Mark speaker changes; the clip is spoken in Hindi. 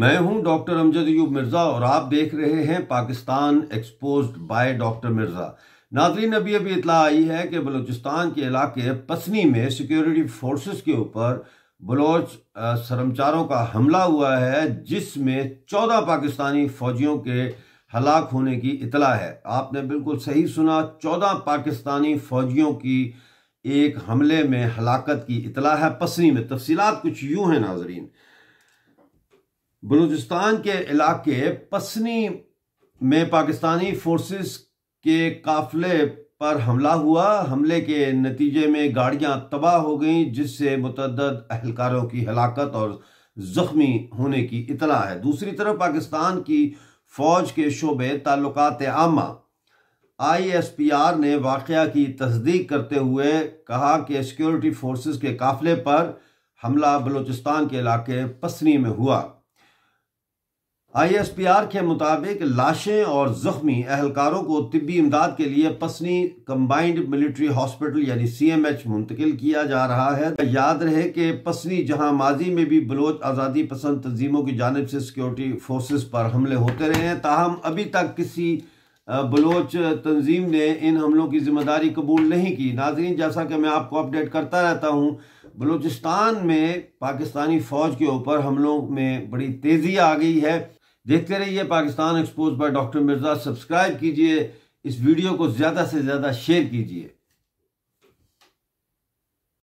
Speaker 1: मैं हूं डॉक्टर अमजद यूब मिर्ज़ा और आप देख रहे हैं Pakistan expose by doctor Mirza नाजरीन अभी अभी इतला आई है कि बलूचिस्तान के इलाके पसनी में सिक्योरिटी फोर्सेस के ऊपर बलोच शर्मचारों का हमला हुआ है जिसमें चौदह पाकिस्तानी फौजियों के हलाक होने की इतला है आपने बिल्कुल सही सुना चौदह पाकिस्तानी फौजियों की एक हमले में हलाकत की इतला है पसनी में तफसीत कुछ यूं है नाजरीन बलूचिस्तान के इलाके पसनी में पाकिस्तानी फोर्सेस के काफले पर हमला हुआ हमले के नतीजे में गाड़ियां तबाह हो गईं जिससे मुतद अहलकारों की हलाकत और जख्मी होने की इतला है दूसरी तरफ पाकिस्तान की फौज के शोबे ताल्लुक आमा आईएसपीआर ने वाक़ की तस्दीक करते हुए कहा कि सिक्योरिटी फोर्सेस के काफले पर हमला बलूचिस्तान के इलाके पसनी में हुआ आईएसपीआर के मुताबिक लाशें और ज़ख्मी अहलकारों को तिबी इमदाद के लिए पसनी कंबाइंड मिलिट्री हॉस्पिटल यानी सीएमएच मुंतकिल किया जा रहा है याद रहे कि पसनी जहां माजी में भी बलोच आज़ादी पसंद तंजीमों की जानब से सिक्योरिटी फोर्सेस पर हमले होते रहे हैं ताहम अभी तक किसी बलोच तंजीम ने इन हमलों की जिम्मेदारी कबूल नहीं की नाजरीन जैसा कि मैं आपको अपडेट करता रहता हूँ बलूचिस्तान में पाकिस्तानी फ़ौज के ऊपर हमलों में बड़ी तेज़ी आ गई है देखते रहिए Pakistan expose by doctor Mirza subscribe कीजिए इस वीडियो को ज़्यादा से ज़्यादा शेयर कीजिए